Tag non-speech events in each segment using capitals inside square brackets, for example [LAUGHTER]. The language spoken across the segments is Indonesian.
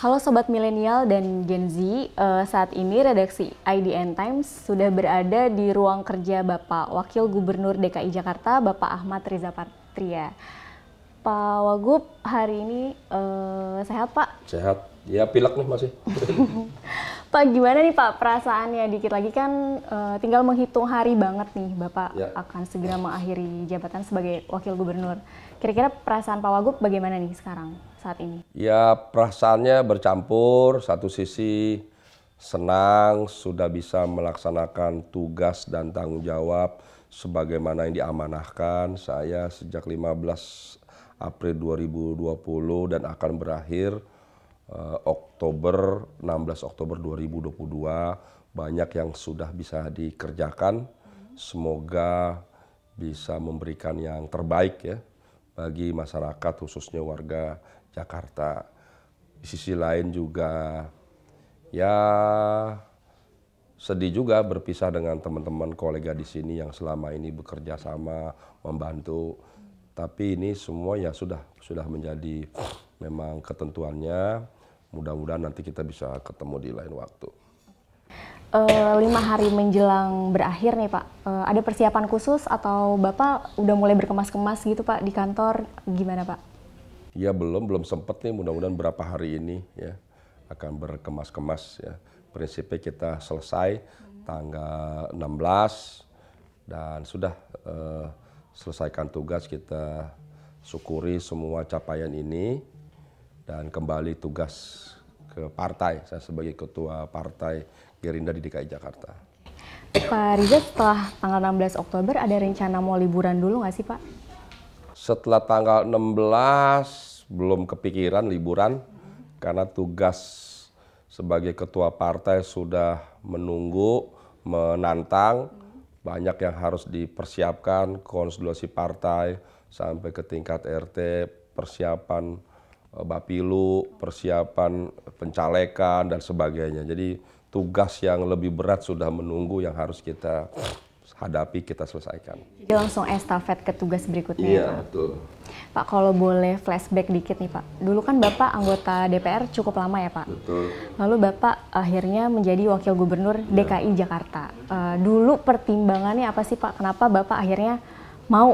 Halo Sobat Milenial dan Gen Z, uh, saat ini redaksi IDN Times sudah berada di ruang kerja Bapak Wakil Gubernur DKI Jakarta, Bapak Ahmad Riza Patria. Pak Wagub, hari ini uh, sehat Pak? Sehat, ya pilek nih masih. [LAUGHS] Pak, gimana nih Pak perasaannya? Dikit lagi kan uh, tinggal menghitung hari banget nih Bapak ya. akan segera mengakhiri jabatan sebagai Wakil Gubernur. Kira-kira perasaan Pak Wagub bagaimana nih sekarang? saat ini? Ya perasaannya bercampur, satu sisi senang sudah bisa melaksanakan tugas dan tanggung jawab sebagaimana yang diamanahkan saya sejak 15 April 2020 dan akan berakhir eh, Oktober 16 Oktober 2022 banyak yang sudah bisa dikerjakan semoga bisa memberikan yang terbaik ya bagi masyarakat khususnya warga Jakarta. Di sisi lain juga ya sedih juga berpisah dengan teman-teman kolega di sini yang selama ini bekerja sama membantu tapi ini semua ya sudah sudah menjadi memang ketentuannya mudah-mudahan nanti kita bisa ketemu di lain waktu e, lima hari menjelang berakhir nih pak e, ada persiapan khusus atau bapak udah mulai berkemas-kemas gitu pak di kantor gimana pak Ya belum, belum sempat nih mudah-mudahan berapa hari ini ya akan berkemas-kemas ya. Prinsipnya kita selesai tanggal 16 dan sudah uh, selesaikan tugas kita syukuri semua capaian ini dan kembali tugas ke partai saya sebagai ketua partai Gerindra di DKI Jakarta. Pak Riza setelah tanggal 16 Oktober ada rencana mau liburan dulu nggak sih Pak? setelah tanggal 16 belum kepikiran liburan karena tugas sebagai ketua partai sudah menunggu, menantang banyak yang harus dipersiapkan konsolidasi partai sampai ke tingkat RT, persiapan eh, Bapilu, persiapan pencalekan dan sebagainya. Jadi tugas yang lebih berat sudah menunggu yang harus kita hadapi, kita selesaikan. Jadi langsung estafet ke tugas berikutnya. Iya, ya, Pak. betul. Pak, kalau boleh flashback dikit nih, Pak. Dulu kan Bapak anggota DPR cukup lama ya, Pak. Betul. Lalu Bapak akhirnya menjadi wakil gubernur ya. DKI Jakarta. Uh, dulu pertimbangannya apa sih, Pak? Kenapa Bapak akhirnya mau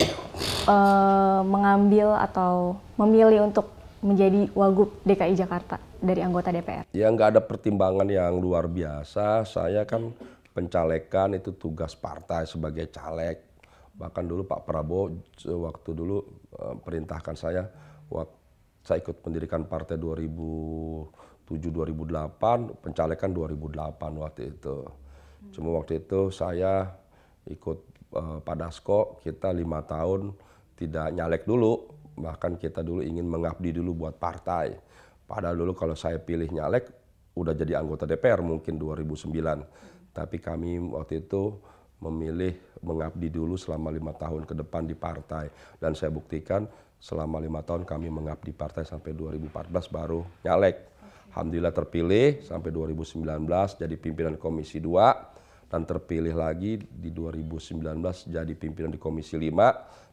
uh, mengambil atau memilih untuk menjadi wagub DKI Jakarta dari anggota DPR? Ya nggak ada pertimbangan yang luar biasa. Saya kan pencalekan itu tugas partai sebagai caleg. Bahkan dulu Pak Prabowo waktu dulu eh, perintahkan saya waktu saya ikut pendirikan partai 2007 2008, pencalekan 2008 waktu itu. Cuma waktu itu saya ikut uh, Dasko, kita lima tahun tidak nyalek dulu, bahkan kita dulu ingin mengabdi dulu buat partai. Padahal dulu kalau saya pilih nyalek udah jadi anggota DPR mungkin 2009 tapi kami waktu itu memilih mengabdi dulu selama lima tahun ke depan di partai dan saya buktikan selama lima tahun kami mengabdi partai sampai 2014 baru nyalek okay. Alhamdulillah terpilih sampai 2019 jadi pimpinan Komisi 2 dan terpilih lagi di 2019 jadi pimpinan di Komisi 5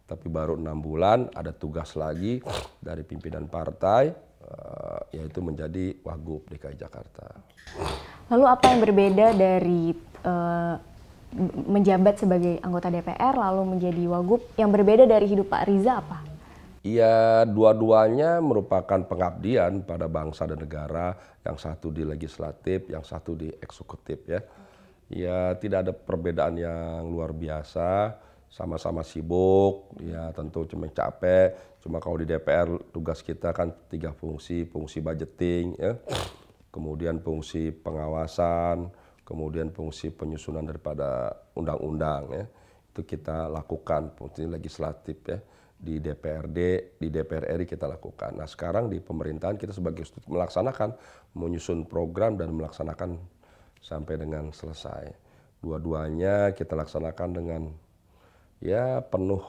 tapi baru enam bulan ada tugas lagi dari pimpinan partai Eh, yaitu menjadi Wagub DKI Jakarta. Lalu apa yang berbeda dari uh, menjabat sebagai anggota DPR lalu menjadi Wagub yang berbeda dari hidup Pak Riza apa? Iya, dua-duanya merupakan pengabdian pada bangsa dan negara, yang satu di legislatif, yang satu di eksekutif ya. Ya, tidak ada perbedaan yang luar biasa sama-sama sibuk, ya tentu cuma capek. Cuma kalau di DPR tugas kita kan tiga fungsi, fungsi budgeting, ya. kemudian fungsi pengawasan, kemudian fungsi penyusunan daripada undang-undang, ya. itu kita lakukan fungsi legislatif ya di DPRD, di DPR RI kita lakukan. Nah sekarang di pemerintahan kita sebagai melaksanakan, menyusun program dan melaksanakan sampai dengan selesai. Dua-duanya kita laksanakan dengan ya penuh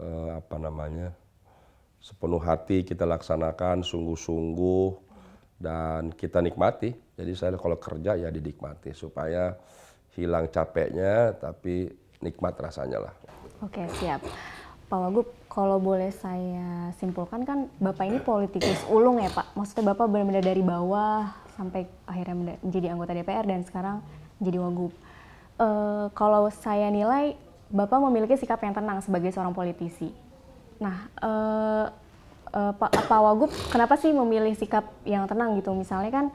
eh, apa namanya sepenuh hati kita laksanakan sungguh-sungguh dan kita nikmati. Jadi saya kalau kerja ya dinikmati supaya hilang capeknya tapi nikmat rasanya lah. Oke siap. Pak Wagub, kalau boleh saya simpulkan kan Bapak ini politikus ulung ya Pak. Maksudnya Bapak benar-benar dari bawah sampai akhirnya menjadi anggota DPR dan sekarang jadi Wagub. E, kalau saya nilai Bapak memiliki sikap yang tenang sebagai seorang politisi. Nah, eh, eh, Pak, Pak Wagub, kenapa sih memilih sikap yang tenang gitu? Misalnya kan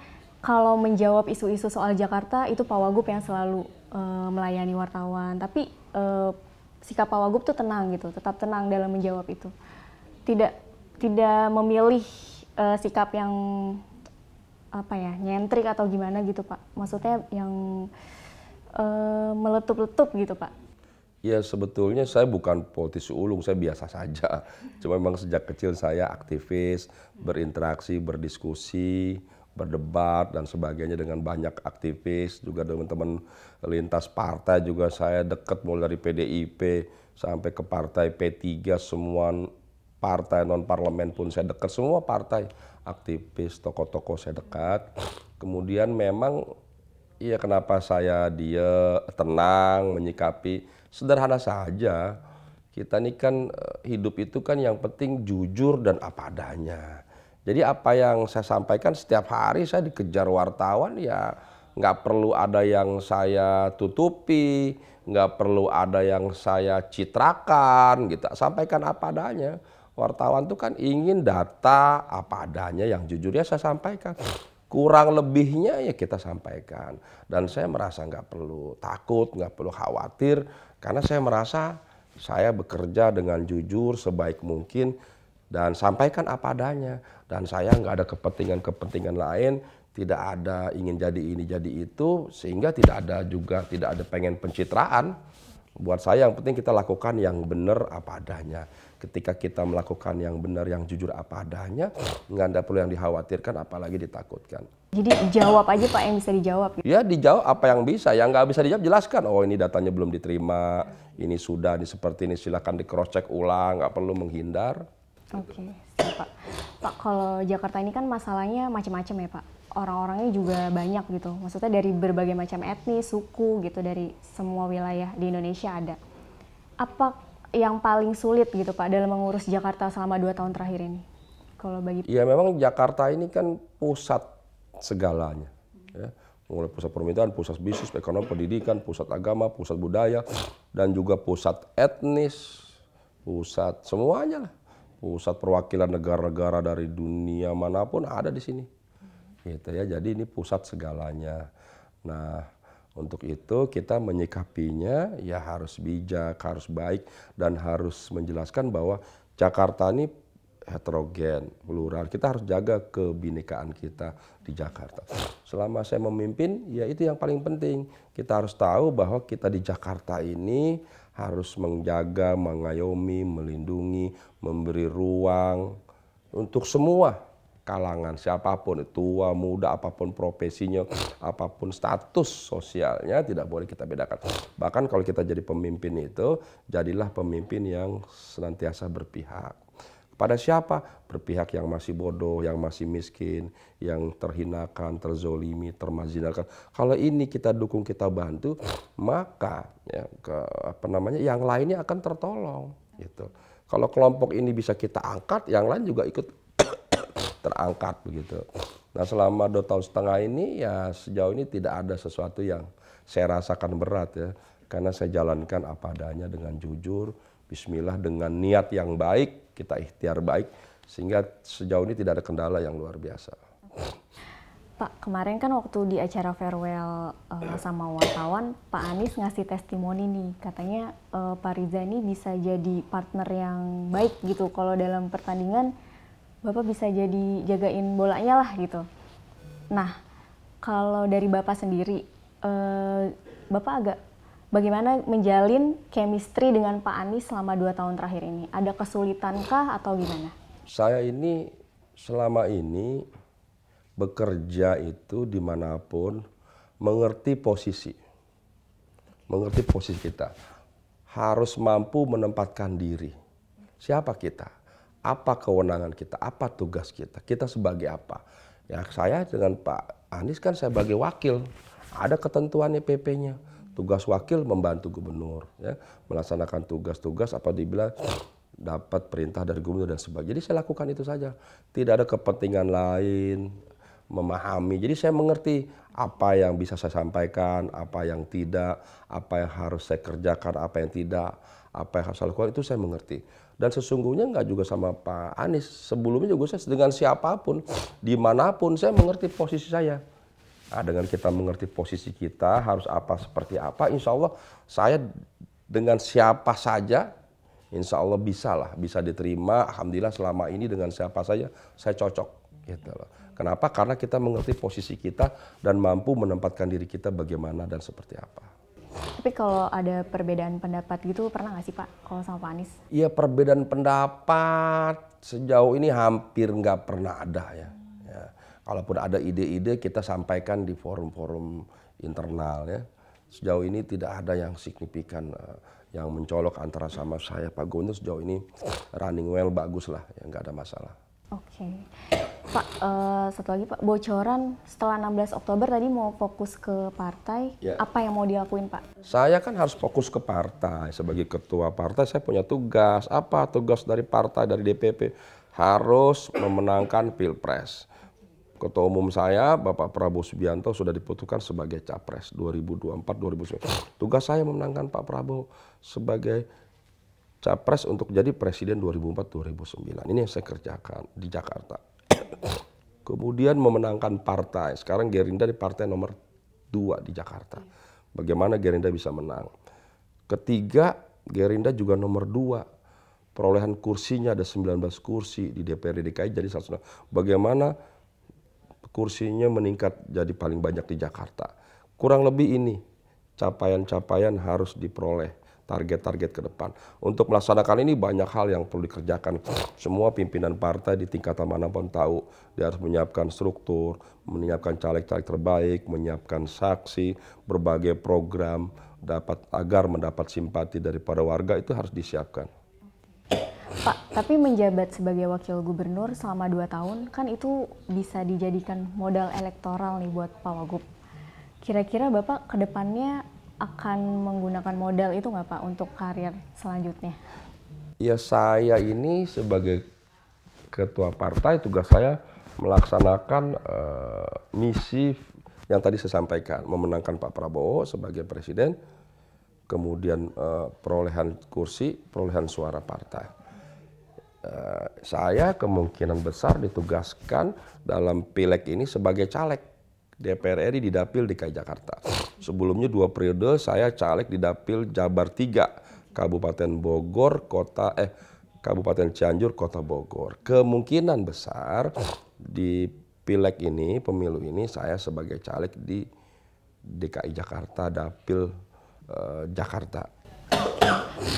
kalau menjawab isu-isu soal Jakarta itu Pak Wagub yang selalu eh, melayani wartawan, tapi eh, sikap Pak Wagub tuh tenang gitu, tetap tenang dalam menjawab itu. Tidak tidak memilih eh, sikap yang apa ya nyentrik atau gimana gitu pak maksudnya yang uh, meletup-letup gitu pak Ya sebetulnya saya bukan politisi ulung, saya biasa saja. Cuma memang sejak kecil saya aktivis, berinteraksi, berdiskusi, berdebat dan sebagainya dengan banyak aktivis, juga teman-teman lintas partai juga saya dekat mulai dari PDIP sampai ke partai P3 semua partai non parlemen pun saya dekat semua partai aktivis tokoh-tokoh saya dekat kemudian memang Iya kenapa saya dia tenang menyikapi sederhana saja. Kita ini kan eh, hidup itu kan yang penting jujur dan apa adanya. Jadi apa yang saya sampaikan setiap hari saya dikejar wartawan ya nggak perlu ada yang saya tutupi, nggak perlu ada yang saya citrakan gitu. Sampaikan apa adanya. Wartawan tuh kan ingin data apa adanya yang jujur ya saya sampaikan kurang lebihnya ya kita sampaikan dan saya merasa nggak perlu takut nggak perlu khawatir karena saya merasa saya bekerja dengan jujur sebaik mungkin dan sampaikan apa adanya dan saya nggak ada kepentingan-kepentingan lain tidak ada ingin jadi ini jadi itu sehingga tidak ada juga tidak ada pengen pencitraan buat saya yang penting kita lakukan yang benar apa adanya ketika kita melakukan yang benar, yang jujur apa adanya, nggak ada perlu yang dikhawatirkan, apalagi ditakutkan. Jadi jawab aja Pak yang bisa dijawab? Ya dijawab apa yang bisa, yang nggak bisa dijawab jelaskan. Oh ini datanya belum diterima, ini sudah, ini seperti ini silahkan di cross check ulang, nggak perlu menghindar. Oke, okay. Pak. Pak kalau Jakarta ini kan masalahnya macam-macam ya Pak. Orang-orangnya juga banyak gitu, maksudnya dari berbagai macam etnis, suku gitu, dari semua wilayah di Indonesia ada. Apa yang paling sulit gitu Pak dalam mengurus Jakarta selama dua tahun terakhir ini? Kalau bagi Ya memang Jakarta ini kan pusat segalanya. Ya. Mulai pusat permintaan, pusat bisnis, ekonomi, pendidikan, pusat agama, pusat budaya, dan juga pusat etnis, pusat semuanya lah. Pusat perwakilan negara-negara dari dunia manapun ada di sini. Gitu ya. Jadi ini pusat segalanya. Nah, untuk itu kita menyikapinya ya harus bijak, harus baik dan harus menjelaskan bahwa Jakarta ini heterogen, plural. Kita harus jaga kebinekaan kita di Jakarta. Selama saya memimpin, ya itu yang paling penting. Kita harus tahu bahwa kita di Jakarta ini harus menjaga, mengayomi, melindungi, memberi ruang untuk semua kalangan siapapun tua muda apapun profesinya apapun status sosialnya tidak boleh kita bedakan bahkan kalau kita jadi pemimpin itu jadilah pemimpin yang senantiasa berpihak pada siapa berpihak yang masih bodoh yang masih miskin yang terhinakan terzolimi termazinalkan kalau ini kita dukung kita bantu maka ya ke, apa namanya yang lainnya akan tertolong gitu kalau kelompok ini bisa kita angkat yang lain juga ikut terangkat begitu. Nah selama dua tahun setengah ini ya sejauh ini tidak ada sesuatu yang saya rasakan berat ya. Karena saya jalankan apa adanya dengan jujur, bismillah dengan niat yang baik, kita ikhtiar baik. Sehingga sejauh ini tidak ada kendala yang luar biasa. Pak, kemarin kan waktu di acara farewell uh, sama wartawan, Pak Anies ngasih testimoni nih, katanya uh, Pak ini bisa jadi partner yang baik gitu kalau dalam pertandingan bapak bisa jadi jagain bolanya lah gitu. Nah, kalau dari bapak sendiri, eh, bapak agak bagaimana menjalin chemistry dengan Pak Anies selama dua tahun terakhir ini? Ada kesulitankah atau gimana? Saya ini selama ini bekerja itu dimanapun mengerti posisi, mengerti posisi kita harus mampu menempatkan diri. Siapa kita? apa kewenangan kita, apa tugas kita, kita sebagai apa. Ya, saya dengan Pak Anies kan saya sebagai wakil, ada ketentuannya e PP-nya. Tugas wakil membantu gubernur, ya, melaksanakan tugas-tugas apa dibilang dapat perintah dari gubernur dan sebagainya. Jadi saya lakukan itu saja. Tidak ada kepentingan lain, memahami. Jadi saya mengerti apa yang bisa saya sampaikan, apa yang tidak, apa yang harus saya kerjakan, apa yang tidak apa yang harus saya lakukan itu saya mengerti. Dan sesungguhnya nggak juga sama Pak Anies. Sebelumnya juga saya dengan siapapun, dimanapun saya mengerti posisi saya. Nah, dengan kita mengerti posisi kita harus apa seperti apa, insya Allah saya dengan siapa saja, insya Allah bisa lah, bisa diterima. Alhamdulillah selama ini dengan siapa saja saya cocok. Gitu loh. Kenapa? Karena kita mengerti posisi kita dan mampu menempatkan diri kita bagaimana dan seperti apa. Tapi kalau ada perbedaan pendapat gitu pernah nggak sih Pak kalau sama Pak Anies? Iya perbedaan pendapat sejauh ini hampir nggak pernah ada ya. Hmm. ya. Kalaupun ada ide-ide kita sampaikan di forum-forum internal ya. Sejauh ini tidak ada yang signifikan uh, yang mencolok antara sama saya Pak Guntur sejauh ini running well bagus lah ya nggak ada masalah. Oke. Okay. Pak, uh, satu lagi Pak, bocoran setelah 16 Oktober tadi mau fokus ke partai, ya. apa yang mau dilakuin Pak? Saya kan harus fokus ke partai. Sebagai ketua partai saya punya tugas. Apa tugas dari partai, dari DPP? Harus memenangkan Pilpres. Ketua Umum saya, Bapak Prabowo Subianto sudah diputuskan sebagai Capres 2024-2029. Tugas saya memenangkan Pak Prabowo sebagai capres untuk jadi presiden 2004-2009. Ini yang saya kerjakan di Jakarta. [COUGHS] Kemudian memenangkan partai. Sekarang Gerindra di partai nomor dua di Jakarta. Bagaimana Gerindra bisa menang? Ketiga, Gerindra juga nomor dua. Perolehan kursinya ada 19 kursi di DPRD DKI jadi satu-satu. Bagaimana kursinya meningkat jadi paling banyak di Jakarta? Kurang lebih ini capaian-capaian harus diperoleh target-target ke depan. Untuk melaksanakan ini banyak hal yang perlu dikerjakan. Semua pimpinan partai di tingkat mana manapun tahu dia harus menyiapkan struktur, menyiapkan caleg-caleg terbaik, menyiapkan saksi, berbagai program dapat agar mendapat simpati daripada warga itu harus disiapkan. Pak, tapi menjabat sebagai wakil gubernur selama 2 tahun kan itu bisa dijadikan modal elektoral nih buat Pak Wagub. Kira-kira Bapak kedepannya akan menggunakan modal itu nggak Pak untuk karir selanjutnya? Ya saya ini sebagai ketua partai tugas saya melaksanakan uh, misi yang tadi saya sampaikan memenangkan Pak Prabowo sebagai presiden kemudian uh, perolehan kursi perolehan suara partai uh, saya kemungkinan besar ditugaskan dalam pileg ini sebagai caleg DPR RI di Dapil DKI Jakarta. Sebelumnya dua periode saya caleg di Dapil Jabar 3, Kabupaten Bogor, Kota eh Kabupaten Cianjur, Kota Bogor. Kemungkinan besar di pileg ini, pemilu ini saya sebagai caleg di DKI Jakarta, Dapil eh, Jakarta.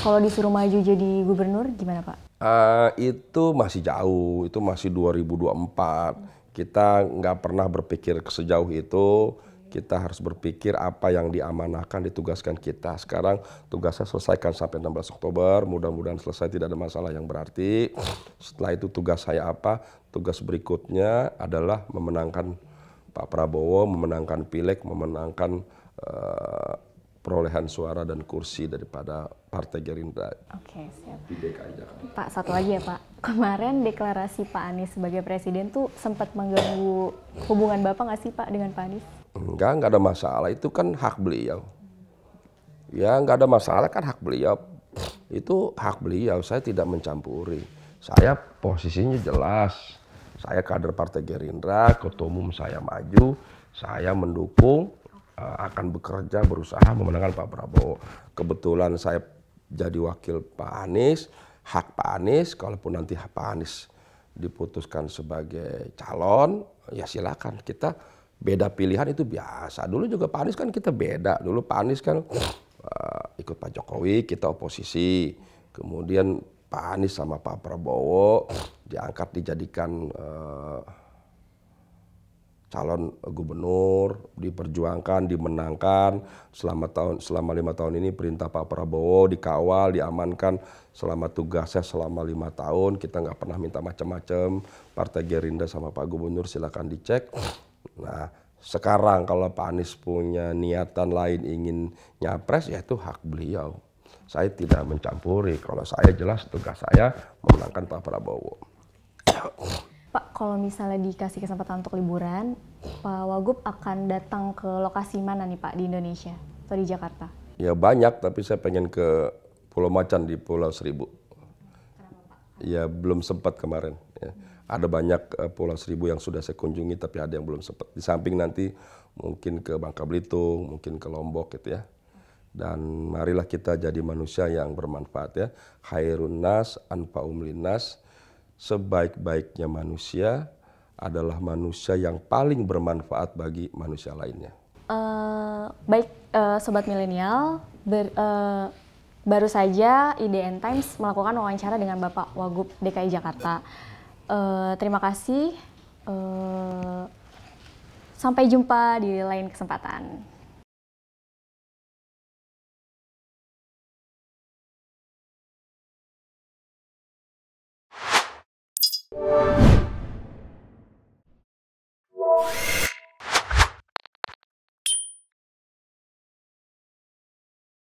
Kalau disuruh maju jadi gubernur gimana Pak? Uh, itu masih jauh, itu masih 2024. Hmm kita nggak pernah berpikir sejauh itu. Kita harus berpikir apa yang diamanahkan, ditugaskan kita. Sekarang tugasnya selesaikan sampai 16 Oktober. Mudah-mudahan selesai tidak ada masalah yang berarti. Setelah itu tugas saya apa? Tugas berikutnya adalah memenangkan Pak Prabowo, memenangkan pilek, memenangkan uh, perolehan suara dan kursi daripada Partai Gerindra. Oke, siap. Di DKI Jakarta. Pak, satu lagi ya Pak kemarin deklarasi Pak Anies sebagai presiden tuh sempat mengganggu hubungan Bapak nggak sih Pak dengan Pak Anies? Enggak, nggak ada masalah. Itu kan hak beliau. Ya nggak ada masalah kan hak beliau. Itu hak beliau, saya tidak mencampuri. Saya posisinya jelas. Saya kader Partai Gerindra, ketua umum saya maju, saya mendukung, eh, akan bekerja berusaha memenangkan Pak Prabowo. Kebetulan saya jadi wakil Pak Anies, hak Pak Anies, kalaupun nanti Pak Anies diputuskan sebagai calon, ya silakan kita beda pilihan itu biasa. Dulu juga Pak Anies kan kita beda. Dulu Pak Anies kan uh, ikut Pak Jokowi, kita oposisi. Kemudian Pak Anies sama Pak Prabowo diangkat dijadikan uh, calon gubernur diperjuangkan, dimenangkan selama tahun selama lima tahun ini perintah Pak Prabowo dikawal, diamankan selama tugasnya selama lima tahun kita nggak pernah minta macam-macam Partai Gerindra sama Pak Gubernur silakan dicek. Nah sekarang kalau Pak Anies punya niatan lain ingin nyapres ya itu hak beliau. Saya tidak mencampuri. Kalau saya jelas tugas saya memenangkan Pak Prabowo kalau misalnya dikasih kesempatan untuk liburan, Pak Wagub akan datang ke lokasi mana nih Pak di Indonesia atau di Jakarta? Ya banyak, tapi saya pengen ke Pulau Macan di Pulau Seribu. Ya belum sempat kemarin. Ya. Ada banyak uh, Pulau Seribu yang sudah saya kunjungi, tapi ada yang belum sempat. Di samping nanti mungkin ke Bangka Belitung, mungkin ke Lombok gitu ya. Dan marilah kita jadi manusia yang bermanfaat ya. Khairun nas anfa'um linnas sebaik-baiknya manusia adalah manusia yang paling bermanfaat bagi manusia lainnya. Uh, baik, uh, sobat milenial, uh, baru saja IDN Times melakukan wawancara dengan Bapak Wagub DKI Jakarta. Uh, terima kasih. Uh, sampai jumpa di lain kesempatan. Oh!